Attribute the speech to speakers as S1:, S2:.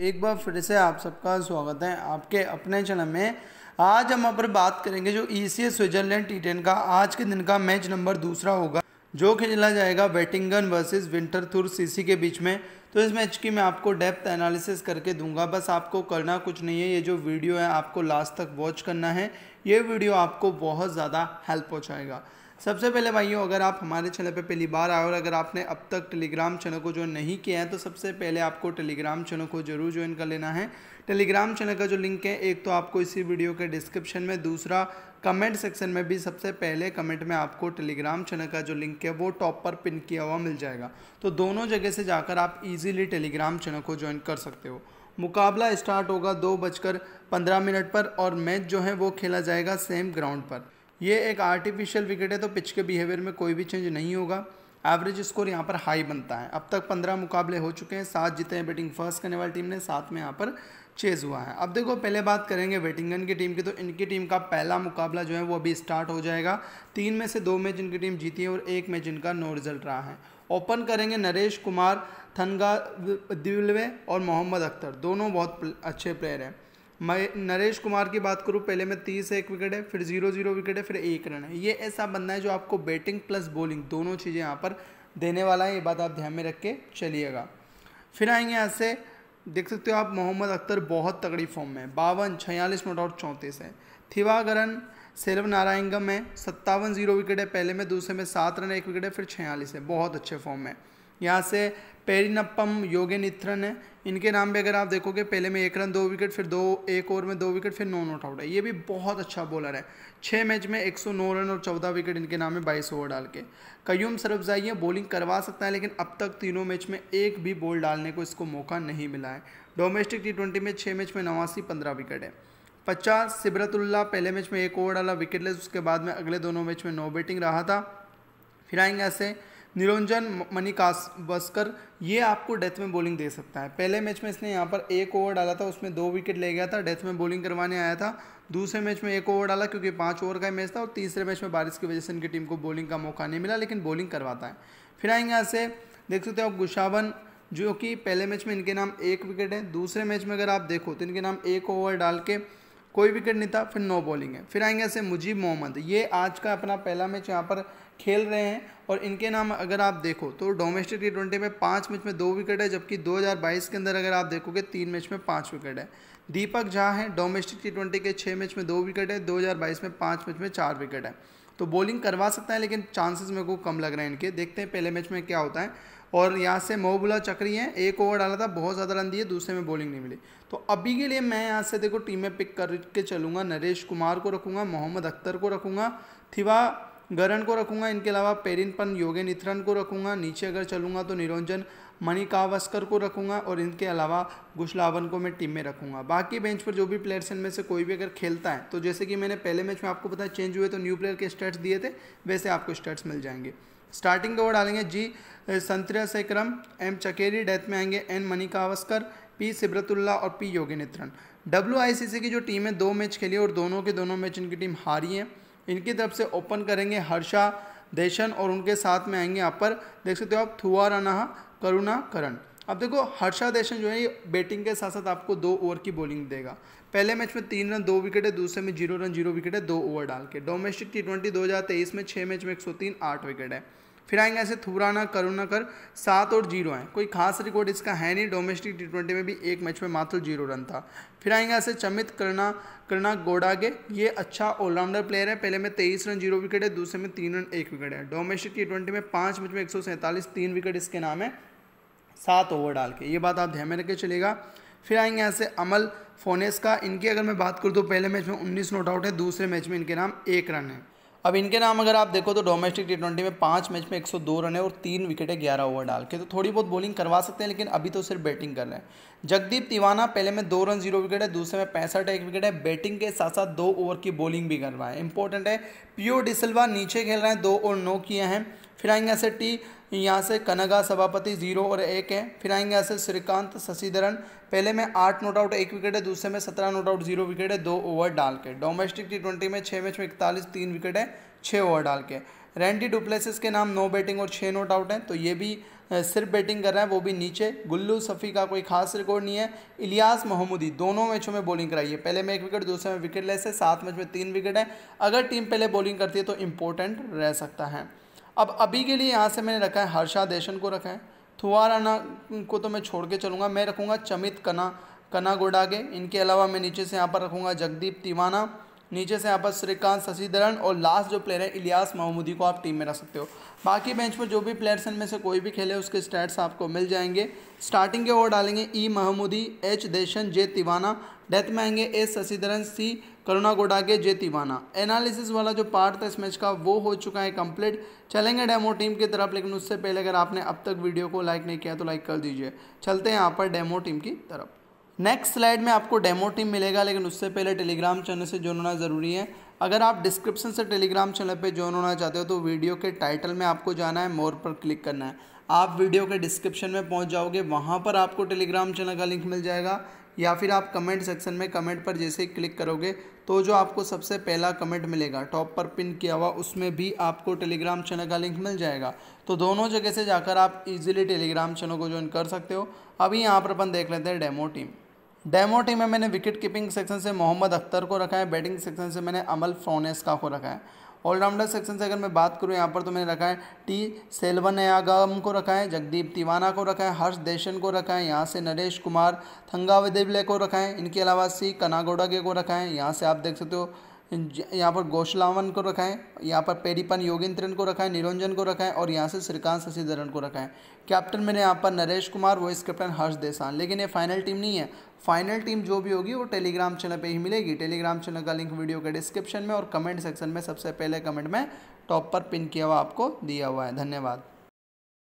S1: एक बार फिर से आप सबका स्वागत है आपके अपने चैनल में आज हम अपने बात करेंगे जो E C Switzerland T ten का आज के दिन का मैच नंबर दूसरा होगा जो खेला जाएगा वेटिंगन वर्सेस थुर सीसी के बीच में तो इस मैच की मैं आपको डेप्थ एनालिसिस करके दूंगा बस आपको करना कुछ नहीं है ये जो वीडियो है आपको लास्ट तक वॉच करना है ये वीडियो आपको बहुत ज़्यादा हेल्प पहुँचाएगा सबसे पहले भाइयों अगर आप हमारे चैनल पे पहली बार आए और अगर आपने अब तक टेलीग्राम चैनल को ज्वाइन नहीं किया है तो सबसे पहले आपको टेलीग्राम चैनल को जरूर ज्वाइन कर लेना है टेलीग्राम चैनल का जो लिंक है एक तो आपको इसी वीडियो के डिस्क्रिप्शन में दूसरा कमेंट सेक्शन में भी सबसे पहले कमेंट में आपको टेलीग्राम चैनल का जो लिंक है वो टॉप पर पिन किया हुआ मिल जाएगा तो दोनों जगह से जाकर आप इजीली टेलीग्राम चैनल को ज्वाइन कर सकते हो मुकाबला स्टार्ट होगा दो बजकर पंद्रह मिनट पर और मैच जो है वो खेला जाएगा सेम ग्राउंड पर ये एक आर्टिफिशियल विकेट है तो पिच के बिहेवियर में कोई भी चेंज नहीं होगा एवरेज स्कोर यहाँ पर हाई बनता है अब तक पंद्रह मुकाबले हो चुके हैं सात जीते हैं बैटिंग फर्स्ट करने वाली टीम ने साथ में यहाँ पर चेज हुआ है अब देखो पहले बात करेंगे वेटिंगन की टीम की तो इनकी टीम का पहला मुकाबला जो है वो अभी स्टार्ट हो जाएगा तीन में से दो मैच इनकी टीम जीती है और एक मैच इनका नो रिजल्ट रहा है ओपन करेंगे नरेश कुमार थनगा दिलवे और मोहम्मद अख्तर दोनों बहुत अच्छे प्लेयर हैं मैं नरेश कुमार की बात करूँ पहले में तीस एक विकेट है फिर जीरो जीरो विकेट है फिर एक रन है ये ऐसा बंदा है जो आपको बैटिंग प्लस बॉलिंग दोनों चीज़ें यहाँ पर देने वाला है ये बात आप ध्यान में रख के चलिएगा फिर आएंगे यहाँ से देख सकते हो आप मोहम्मद अख्तर बहुत तगड़ी फॉर्म में बावन छियालीस नोट और चौंतीस है थिवागरन सेल्व नारायणगम है सत्तावन जीरो विकेट है पहले में दूसरे में सात रन एक विकेट है फिर छियालीस है बहुत अच्छे फॉर्म में यहाँ से पेरिनप्पम योगेनिथ्रन है इनके नाम पे अगर आप देखोगे पहले में एक रन दो विकेट फिर दो एक ओवर में दो विकेट फिर नौ नॉट आउट है ये भी बहुत अच्छा बॉलर है छः मैच में 109 रन और 14 विकेट इनके नाम में बाईस ओवर डाल के कयूम सरफजाई बॉलिंग करवा सकता है लेकिन अब तक तीनों मैच में एक भी बॉल डालने को इसको मौका नहीं मिला है डोमेस्टिक टी ट्वेंटी में छः मैच में नवासी पंद्रह विकेट है पचास सिबरतुल्ला पहले मैच में एक ओवर डाला विकेटलेस उसके बाद में अगले दोनों मैच में नौ बैटिंग रहा था फिर आएंगे ऐसे निरंजन मनिकास बस्कर ये आपको डेथ में बॉलिंग दे सकता है पहले मैच में इसने यहाँ पर एक ओवर डाला था उसमें दो विकेट ले गया था डेथ में बॉलिंग करवाने आया था दूसरे मैच में एक ओवर डाला क्योंकि पाँच ओवर का मैच था और तीसरे मैच में बारिश की वजह से इनकी टीम को बॉलिंग का मौका नहीं मिला लेकिन बॉलिंग करवाता है फिर आएंगे यहाँ से देख सकते हो आप गुशावन जो कि पहले मैच में इनके नाम एक विकेट है दूसरे मैच में अगर आप देखो तो इनके नाम एक ओवर डाल के कोई विकेट नहीं था फिर नो बॉलिंग है फिर आएंगे ऐसे मुजीब मोहम्मद ये आज का अपना पहला मैच यहाँ पर खेल रहे हैं और इनके नाम अगर आप देखो तो डोमेस्टिक टी ट्वेंटी में पाँच मैच में दो विकेट है जबकि 2022 के अंदर अगर आप देखोगे तीन मैच में पाँच विकेट है दीपक झा हैं डोमेस्टिक टी ट्वेंटी के छः मैच में दो विकेट है 2022 में पाँच मैच में चार विकेट है तो बॉलिंग करवा सकता है लेकिन चांसेस मेरे को कम लग रहे हैं इनके देखते हैं पहले मैच में क्या होता है और यहाँ से मोहबुला चक्री हैं एक ओवर डाला था बहुत ज़्यादा रन दिए दूसरे में बॉलिंग नहीं मिली तो अभी के लिए मैं यहाँ से देखो टीम में पिक करके चलूँगा नरेश कुमार को रखूँगा मोहम्मद अख्तर को रखूँगा थिवा गरन को रखूँगा इनके अलावा पेरिनपन योगेन इथरन को रखूँगा नीचे अगर चलूँगा तो निरंजन मणिकावस्कर को रखूँगा और इनके अलावा गुशलावन को मैं टीम में रखूँगा बाकी बेंच पर जो भी प्लेयर्स इनमें से कोई भी अगर खेलता है तो जैसे कि मैंने पहले मैच में आपको पता चेंज हुए तो न्यू प्लेयर के स्टेट्स दिए थे वैसे आपको स्टेट्स मिल जाएंगे स्टार्टिंग दो तो डालेंगे जी संतरा सेक्रम एम चकेरी डेथ में आएंगे एन कावस्कर पी सिब्रतुल्ला और पी योगी नित्रन डब्ल्यू की जो टीम है दो मैच खेली और दोनों के दोनों मैच इनकी टीम हारी है इनकी तरफ से ओपन करेंगे हर्षा देशन और उनके साथ में आएंगे यहाँ पर देख सकते हो आप थुआ थुआराना करुणा करण अब देखो हर्षा देशन जो है ये बैटिंग के साथ साथ आपको दो ओवर की बॉलिंग देगा पहले मैच में तीन रन दो विकेट है दूसरे में जीरो रन जीरो विकेट है दो ओवर डाल के डोमेस्टिक टी ट्वेंटी दो हज़ार तेईस में छः मैच में एक सौ तीन आठ विकेट है फिर आएंगे ऐसे थुराना कर सात और जीरो हैं कोई खास रिकॉर्ड इसका है नहीं डोमेस्टिक टी ट्वेंटी में भी एक मैच में मात्र जीरो रन था फिर आएंगे ऐसे चमित करना करना गोडागे ये अच्छा ऑलराउंडर प्लेयर है पहले में तेईस रन जीरो विकेट है दूसरे में तीन रन एक विकेट है डोमेस्टिक टी ट्वेंटी में पाँच मैच में एक सौ सैंतालीस तीन विकेट इसके नाम है सात ओवर डाल के ये बात आप ध्यान में रखे चलेगा फिर आएंगे यहाँ से अमल फोनेस का इनकी अगर मैं बात करूँ तो पहले मैच में उन्नीस नोट आउट है दूसरे मैच में इनके नाम एक रन है अब इनके नाम अगर आप देखो तो डोमेस्टिक टी ट्वेंटी में पाँच मैच में 102 रन है और तीन विकेट है ग्यारह ओवर डाल के तो थोड़ी बहुत बॉलिंग करवा सकते हैं लेकिन अभी तो सिर्फ बैटिंग कर रहे हैं जगदीप तिवाना पहले में दो रन जीरो विकेट है दूसरे में पैंसठ एक विकेट है बैटिंग के साथ साथ दो ओवर की बॉलिंग भी कर रहा है इंपॉर्टेंट है पियो डिसल्वा नीचे खेल रहे हैं दो और नौ किए हैं फिर आएंगे ऐसे टी यहाँ से कनगा सभापति जीरो और एक है फिर आएंगे यहाँ से श्रीकांत शशिधरन पहले में आठ नोट आउट एक विकेट है दूसरे में सत्रह नोट आउट जीरो विकेट है दो ओवर डाल के डोमेस्टिक टी ट्वेंटी में छः मैच में इकतालीस तीन विकेट है छः ओवर डाल के रैंडी डुप्लेसिस के नाम नौ बैटिंग और छः नोट आउट हैं तो ये भी सिर्फ बैटिंग कर रहे हैं वो भी नीचे गुल्लू सफ़ी का कोई खास रिकॉर्ड नहीं है इलियास मोहम्मदी दोनों मैचों में बॉलिंग कराई है पहले में एक विकेट दूसरे में विकेट लेस है सात मैच में तीन विकेट है अगर टीम पहले बॉलिंग करती है तो इम्पोर्टेंट रह सकता है अब अभी के लिए यहाँ से मैंने रखा है हर्षा देशन को रखा है राना को तो मैं छोड़ के चलूँगा मैं रखूँगा चमित कना कना गोडागे इनके अलावा मैं नीचे से यहाँ पर रखूँगा जगदीप तिवाना नीचे से यहाँ पर श्रीकांत शशिधरन और लास्ट जो प्लेयर है इलियास महमूदी को आप टीम में रख सकते हो बाकी बेंच पर जो भी प्लेयर्स इनमें से कोई भी खेले उसके स्टैट्स आपको मिल जाएंगे स्टार्टिंग के ओवर डालेंगे ई e महमूदी एच देशन जे तिवाना डेथ में आएंगे S Shashidharan C Karunagodage J Tiwana analysis वाला जो पार्ट था इस मैच का वो हो चुका है कंप्लीट चलेंगे डेमो टीम की तरफ लेकिन उससे पहले अगर आपने अब तक वीडियो को लाइक नहीं किया तो लाइक कर दीजिए चलते हैं यहाँ पर डेमो टीम की तरफ नेक्स्ट स्लाइड में आपको डेमो टीम मिलेगा लेकिन उससे पहले टेलीग्राम चैनल से ज्वाइन होना ज़रूरी है अगर आप डिस्क्रिप्शन से टेलीग्राम चैनल पे ज्वाइन होना चाहते हो तो वीडियो के टाइटल में आपको जाना है मोर पर क्लिक करना है आप वीडियो के डिस्क्रिप्शन में पहुंच जाओगे वहां पर आपको टेलीग्राम चैनल का लिंक मिल जाएगा या फिर आप कमेंट सेक्शन में कमेंट पर जैसे ही क्लिक करोगे तो जो आपको सबसे पहला कमेंट मिलेगा टॉप पर पिन किया हुआ उसमें भी आपको टेलीग्राम चैनल का लिंक मिल जाएगा तो दोनों जगह से जाकर आप इजीली टेलीग्राम चैनल को ज्वाइन कर सकते हो अभी यहाँ पर अपन देख लेते हैं डेमो टीम डेमो टीम में मैंने विकेट कीपिंग सेक्शन से मोहम्मद अख्तर को रखा है बैटिंग सेक्शन से मैंने अमल फोनेस्का को रखा है ऑलराउंडर सेक्शन से अगर मैं बात करूँ यहाँ पर तो मैंने रखा है टी सेल्वन यागम को रखा है जगदीप तिवाना को रखा है हर्ष देशन को रखा है यहाँ से नरेश कुमार देवले को रखा है इनके अलावा सी कनागोडागे को रखा है यहाँ से आप देख सकते हो यहाँ पर गोशलावन को रखा है यहाँ पर पेरीपन योगिंद्रन को रखा है निरंजन को रखा है और यहाँ से श्रीकांत शशिधरन को रखा है कैप्टन मैंने यहाँ पर नरेश कुमार वॉइस कैप्टन हर्ष देसान लेकिन ये फाइनल टीम नहीं है फाइनल टीम जो भी होगी वो टेलीग्राम चैनल पे ही मिलेगी टेलीग्राम चैनल का लिंक वीडियो के डिस्क्रिप्शन में और कमेंट सेक्शन में सबसे पहले कमेंट में टॉप पर पिन किया हुआ आपको दिया हुआ है धन्यवाद